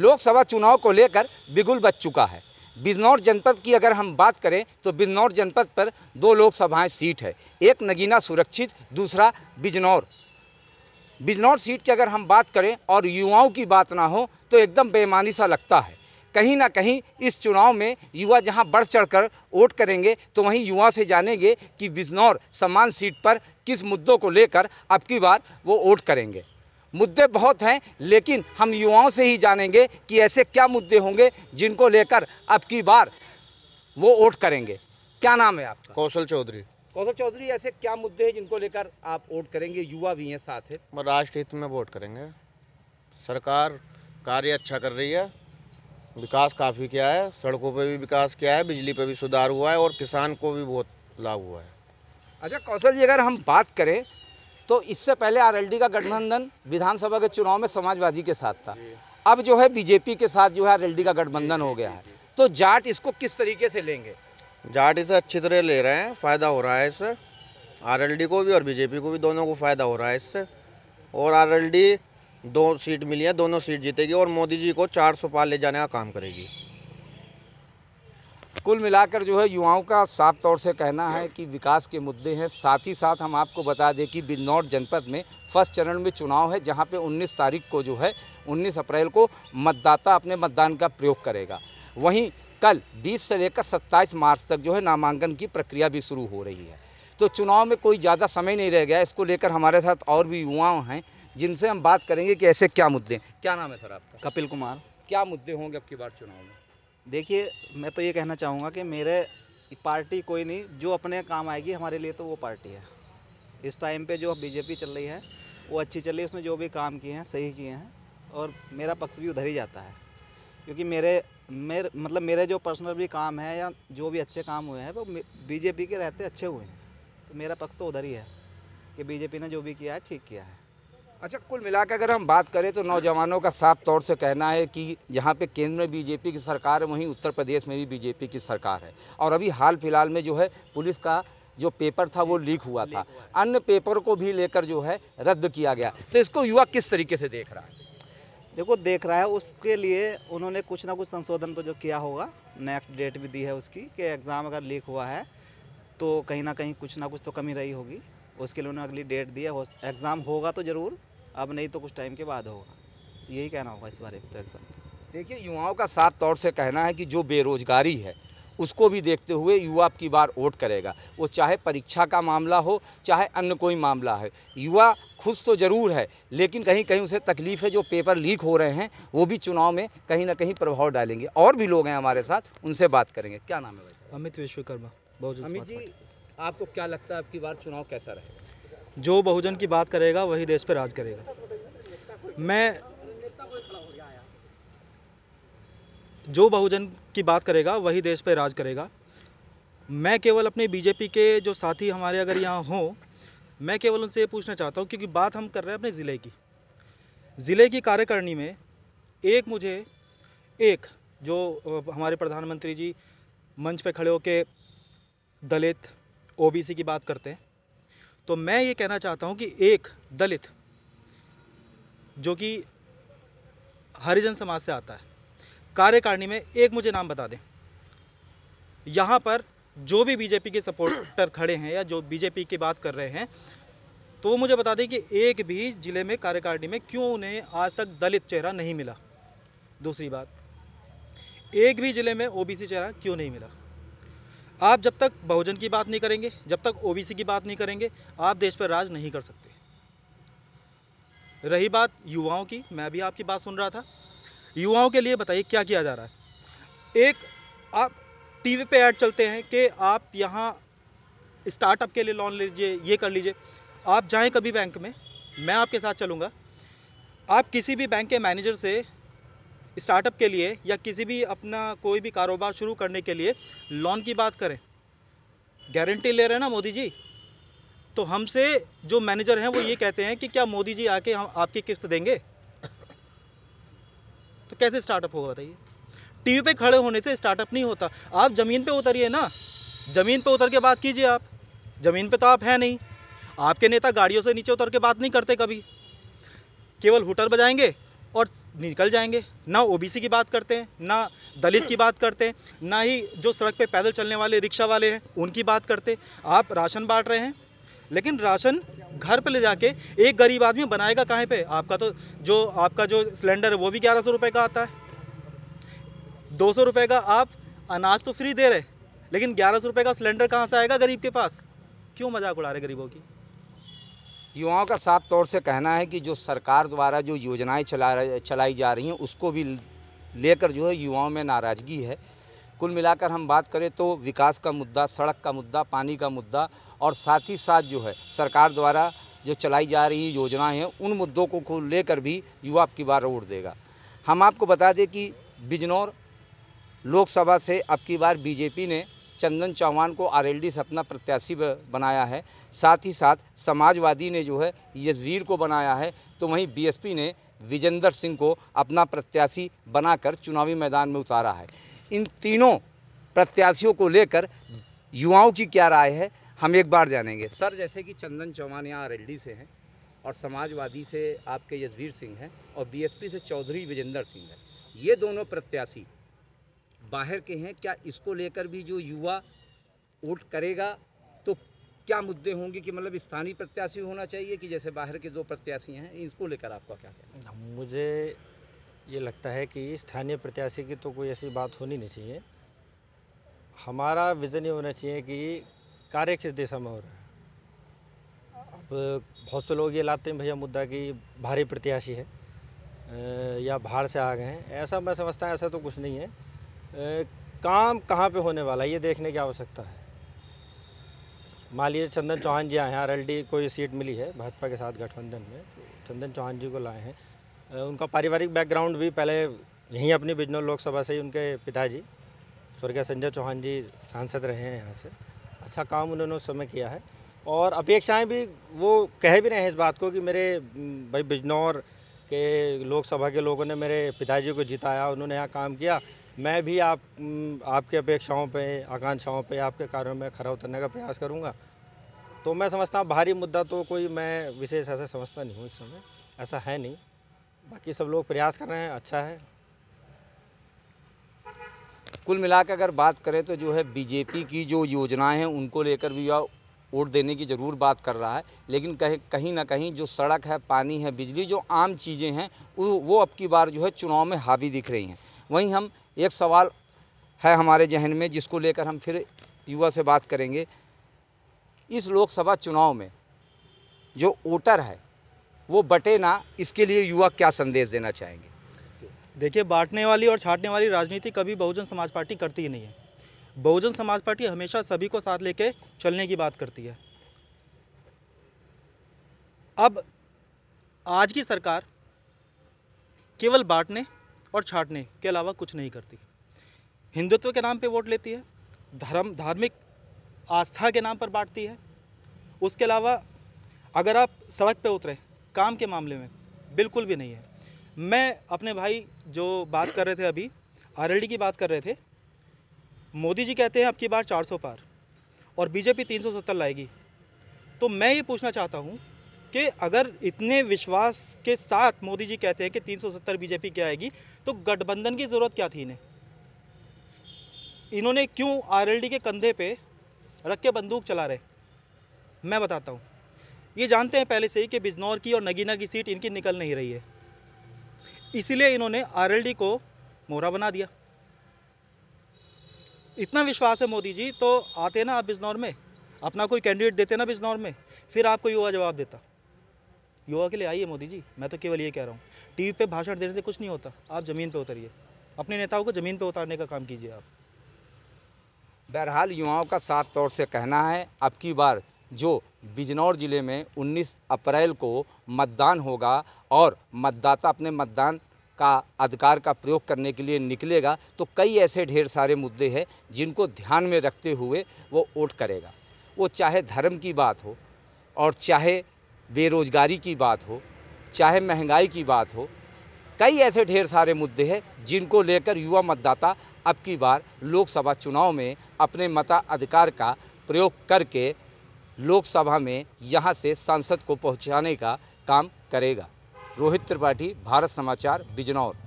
लोकसभा चुनाव को लेकर बिगुल बच चुका है बिजनौर जनपद की अगर हम बात करें तो बिजनौर जनपद पर दो लोकसभाएं सीट है एक नगीना सुरक्षित दूसरा बिजनौर बिजनौर सीट की अगर हम बात करें और युवाओं की बात ना हो तो एकदम बेमानी सा लगता है कहीं ना कहीं इस चुनाव में युवा जहां बढ़ चढ़कर वोट करेंगे तो वहीं युवा से जानेंगे कि बिजनौर समान सीट पर किस मुद्दों को लेकर अब की बार वो वोट करेंगे मुद्दे बहुत हैं लेकिन हम युवाओं से ही जानेंगे कि ऐसे क्या मुद्दे होंगे जिनको लेकर अब की बार वो वोट करेंगे क्या नाम है आपका कौशल चौधरी कौशल चौधरी ऐसे क्या मुद्दे हैं जिनको लेकर आप वोट करेंगे युवा भी हैं साथ है राष्ट्र हित में वोट करेंगे सरकार कार्य अच्छा कर रही है विकास काफ़ी किया है सड़कों पर भी विकास किया है बिजली पर भी सुधार हुआ है और किसान को भी बहुत लाभ हुआ है अच्छा कौशल जी अगर हम बात करें तो इससे पहले आरएलडी का गठबंधन विधानसभा के चुनाव में समाजवादी के साथ था अब जो है बीजेपी के साथ जो है आरएलडी का गठबंधन हो गया है तो जाट इसको किस तरीके से लेंगे जाट इसे अच्छी तरह ले रहे हैं फ़ायदा हो रहा है इससे आरएलडी को भी और बीजेपी को भी दोनों को फ़ायदा हो रहा है इससे और आर दो सीट मिली है दोनों सीट जीतेगी और मोदी जी को चार सौ पार ले जाने का काम करेगी कुल मिलाकर जो है युवाओं का साफ तौर से कहना है कि विकास के मुद्दे हैं साथ ही साथ हम आपको बता दें कि बिजनौर जनपद में फर्स्ट चरण में चुनाव है जहां पे 19 तारीख को जो है 19 अप्रैल को मतदाता अपने मतदान का प्रयोग करेगा वहीं कल 20 से लेकर 27 मार्च तक जो है नामांकन की प्रक्रिया भी शुरू हो रही है तो चुनाव में कोई ज़्यादा समय नहीं रह गया इसको लेकर हमारे साथ और भी युवाओं हैं जिनसे हम बात करेंगे कि ऐसे क्या मुद्दे हैं क्या नाम है सर आपका कपिल कुमार क्या मुद्दे होंगे आपकी बार चुनाव में देखिए मैं तो ये कहना चाहूँगा कि मेरे पार्टी कोई नहीं जो अपने काम आएगी हमारे लिए तो वो पार्टी है इस टाइम पे जो बीजेपी चल रही है वो अच्छी चल रही है उसने जो भी काम किए हैं सही किए हैं और मेरा पक्ष भी उधर ही जाता है क्योंकि मेरे मेरे मतलब मेरे जो पर्सनल भी काम है या जो भी अच्छे काम हुए हैं वो बीजेपी के रहते अच्छे हुए हैं तो मेरा पक्ष तो उधर ही है कि बीजेपी ने जो भी किया है ठीक किया है अच्छा कुल मिलाकर अगर हम बात करें तो नौजवानों का साफ तौर से कहना है कि जहाँ पे केंद्र में बीजेपी की सरकार है वहीं उत्तर प्रदेश में भी बीजेपी की सरकार है और अभी हाल फिलहाल में जो है पुलिस का जो पेपर था वो लीक हुआ था अन्य पेपर को भी लेकर जो है रद्द किया गया तो इसको युवा किस तरीके से देख रहा है देखो देख रहा है उसके लिए उन्होंने कुछ ना कुछ संशोधन तो जो किया होगा नेक्स्ट डेट भी दी है उसकी कि एग्ज़ाम अगर लीक हुआ है तो कहीं ना कहीं कुछ ना कुछ तो कमी रही होगी उसके लिए उन्होंने अगली डेट दी है एग्ज़ाम होगा तो ज़रूर अब नहीं तो कुछ टाइम के बाद होगा तो यही कहना होगा इस बारे में तो देखिए युवाओं का साफ तौर से कहना है कि जो बेरोजगारी है उसको भी देखते हुए युवा की बार वोट करेगा वो चाहे परीक्षा का मामला हो चाहे अन्य कोई मामला है युवा खुश तो ज़रूर है लेकिन कहीं कहीं उसे तकलीफ है जो पेपर लीक हो रहे हैं वो भी चुनाव में कहीं ना कहीं प्रभाव डालेंगे और भी लोग हैं हमारे साथ उनसे बात करेंगे क्या नाम है भाई अमित विश्वकर्मा बहुत अमित जी आपको क्या लगता है आपकी बार चुनाव कैसा रहेगा जो बहुजन की बात करेगा वही देश पर राज करेगा मैं जो बहुजन की बात करेगा वही देश पर राज करेगा मैं केवल अपने बीजेपी के जो साथी हमारे अगर यहाँ हों मैं केवल उनसे ये पूछना चाहता हूँ क्योंकि बात हम कर रहे हैं अपने ज़िले की ज़िले की कार्यकारिणी में एक मुझे एक जो हमारे प्रधानमंत्री जी मंच पे खड़े होकर दलित ओबीसी की बात करते हैं तो मैं ये कहना चाहता हूँ कि एक दलित जो कि हरिजन समाज से आता है कार्यकारिणी में एक मुझे नाम बता दें यहाँ पर जो भी बीजेपी के सपोर्टर खड़े हैं या जो बीजेपी की बात कर रहे हैं तो वो मुझे बता दें कि एक भी ज़िले में कार्यकारिणी में क्यों उन्हें आज तक दलित चेहरा नहीं मिला दूसरी बात एक भी ज़िले में ओबीसी चेहरा क्यों नहीं मिला आप जब तक बहुजन की बात नहीं करेंगे जब तक ओबीसी की बात नहीं करेंगे आप देश पर राज नहीं कर सकते रही बात युवाओं की मैं भी आपकी बात सुन रहा था युवाओं के लिए बताइए क्या किया जा रहा है एक आप टीवी पे ऐड चलते हैं कि आप यहाँ स्टार्टअप के लिए लोन लीजिए ये कर लीजिए आप जाएं कभी बैंक में मैं आपके साथ चलूँगा आप किसी भी बैंक के मैनेजर से स्टार्टअप के लिए या किसी भी अपना कोई भी कारोबार शुरू करने के लिए लोन की बात करें गारंटी ले रहे हैं ना मोदी जी तो हमसे जो मैनेजर हैं वो ये कहते हैं कि क्या मोदी जी आके हम आपकी किस्त देंगे तो कैसे स्टार्टअप होगा बताइए टीवी पे खड़े होने से स्टार्टअप नहीं होता आप ज़मीन पे उतरिए ना ज़मीन पे उतर के बात कीजिए आप ज़मीन पे तो आप हैं नहीं आपके नेता गाड़ियों से नीचे उतर के बात नहीं करते कभी केवल होटल बजाएंगे निकल जाएंगे ना ओबीसी की बात करते हैं ना दलित की बात करते हैं ना ही जो सड़क पे पैदल चलने वाले रिक्शा वाले हैं उनकी बात करते आप राशन बांट रहे हैं लेकिन राशन घर पे ले जाके एक गरीब आदमी बनाएगा कहाँ पे आपका तो जो आपका जो सिलेंडर है वो भी ग्यारह सौ रुपये का आता है दो सौ रुपये का आप अनाज तो फ्री दे रहे लेकिन ग्यारह सौ रुपये का सिलेंडर कहाँ से आएगा गरीब के पास क्यों मजाक उड़ा रहे गरीबों की युवाओं का साफ तौर से कहना है कि जो सरकार द्वारा जो योजनाएं चला चलाई जा रही हैं उसको भी लेकर जो है युवाओं में नाराज़गी है कुल मिलाकर हम बात करें तो विकास का मुद्दा सड़क का मुद्दा पानी का मुद्दा और साथ ही साथ जो है सरकार द्वारा जो चलाई जा रही योजनाएं हैं उन मुद्दों को, लेकर भी युवा आपकी बार वोट देगा हम आपको बता दें कि बिजनौर लोकसभा से अब की बार बीजेपी ने चंदन चौहान को आरएलडी से अपना प्रत्याशी बनाया है साथ ही साथ समाजवादी ने जो है यजवीर को बनाया है तो वहीं बीएसपी ने विजेंद्र सिंह को अपना प्रत्याशी बनाकर चुनावी मैदान में उतारा है इन तीनों प्रत्याशियों को लेकर युवाओं की क्या राय है हम एक बार जानेंगे सर जैसे कि चंदन चौहान यहाँ आर से हैं और समाजवादी से आपके यजवीर सिंह हैं और बीएसपी से चौधरी विजेंद्र सिंह हैं ये दोनों प्रत्याशी बाहर के हैं क्या इसको लेकर भी जो युवा वोट करेगा तो क्या मुद्दे होंगे कि मतलब स्थानीय प्रत्याशी होना चाहिए कि जैसे बाहर के दो प्रत्याशी हैं इसको लेकर आपका क्या कहना मुझे ये लगता है कि स्थानीय प्रत्याशी की तो कोई ऐसी बात होनी नहीं चाहिए हमारा विज़न ये होना चाहिए कि कार्य किस दिशा में हो रहा है अब बहुत से लोग ये लाते हैं भैया मुद्दा कि भारी प्रत्याशी है या बाहर से आ गए हैं ऐसा मैं समझता हूँ ऐसा तो कुछ नहीं है काम कहाँ पे होने वाला है ये देखने की आवश्यकता है मान लीजिए चंदन चौहान जी आए हैं आर कोई सीट मिली है भाजपा के साथ गठबंधन में तो चंदन चौहान जी को लाए हैं उनका पारिवारिक बैकग्राउंड भी पहले यहीं अपनी बिजनौर लोकसभा से ही उनके पिताजी स्वर्गीय संजय चौहान जी सांसद रहे हैं यहाँ से अच्छा काम उन्होंने उस समय किया है और अपेक्षाएं भी वो कह भी रहे हैं इस बात को कि मेरे भाई बिजनौर के लोकसभा के लोगों ने मेरे पिताजी को जिताया उन्होंने यहाँ काम किया मैं भी आप आपकी अपेक्षाओं पे आकांक्षाओं पे आपके कार्यों में खरा उतरने का प्रयास करूँगा तो मैं समझता हूँ भारी मुद्दा तो कोई मैं विशेष ऐसा समझता नहीं हूँ इस समय ऐसा है नहीं बाकी सब लोग प्रयास कर रहे हैं अच्छा है कुल मिलाकर अगर बात करें तो जो है बीजेपी की जो योजनाएं हैं उनको लेकर भी वोट देने की ज़रूर बात कर रहा है लेकिन कहीं कहीं ना कहीं जो सड़क है पानी है बिजली जो आम चीज़ें हैं वो अब की बार जो है चुनाव में हावी दिख रही हैं वहीं हम एक सवाल है हमारे जहन में जिसको लेकर हम फिर युवा से बात करेंगे इस लोकसभा चुनाव में जो वोटर है वो बटे ना इसके लिए युवा क्या संदेश देना चाहेंगे देखिए बांटने वाली और छाटने वाली राजनीति कभी बहुजन समाज पार्टी करती ही नहीं है बहुजन समाज पार्टी हमेशा सभी को साथ लेके चलने की बात करती है अब आज की सरकार केवल बांटने और छाटने के अलावा कुछ नहीं करती हिंदुत्व के नाम पर वोट लेती है धर्म धार्मिक आस्था के नाम पर बांटती है उसके अलावा अगर आप सड़क पर उतरें काम के मामले में बिल्कुल भी नहीं है मैं अपने भाई जो बात कर रहे थे अभी आर की बात कर रहे थे मोदी जी कहते हैं आपकी बार 400 पार और बीजेपी 370 लाएगी तो मैं ये पूछना चाहता हूँ कि अगर इतने विश्वास के साथ मोदी जी कहते हैं कि 370 बीजेपी की आएगी तो गठबंधन की ज़रूरत क्या थी इन्हें इन्होंने क्यों आरएलडी के कंधे पे रख के बंदूक चला रहे मैं बताता हूँ ये जानते हैं पहले से ही कि बिजनौर की और नगीना की सीट इनकी निकल नहीं रही है इसीलिए इन्होंने आर को मोहरा बना दिया इतना विश्वास है मोदी जी तो आते ना आप बिजनौर में अपना कोई कैंडिडेट देते ना बिजनौर में फिर आपको युवा जवाब देता युवा के लिए आइए मोदी जी मैं तो केवल ये कह रहा हूँ टीवी पे भाषण देने से कुछ नहीं होता आप ज़मीन पे उतरिए अपने नेताओं को ज़मीन पे उतारने का काम कीजिए आप बहरहाल युवाओं का साफ तौर से कहना है अब की बार जो बिजनौर ज़िले में 19 अप्रैल को मतदान होगा और मतदाता अपने मतदान का अधिकार का प्रयोग करने के लिए निकलेगा तो कई ऐसे ढेर सारे मुद्दे हैं जिनको ध्यान में रखते हुए वो वोट करेगा वो चाहे धर्म की बात हो और चाहे बेरोज़गारी की बात हो चाहे महंगाई की बात हो कई ऐसे ढेर सारे मुद्दे हैं जिनको लेकर युवा मतदाता अब की बार लोकसभा चुनाव में अपने मताधिकार का प्रयोग करके लोकसभा में यहाँ से सांसद को पहुँचाने का काम करेगा रोहित त्रिपाठी भारत समाचार बिजनौर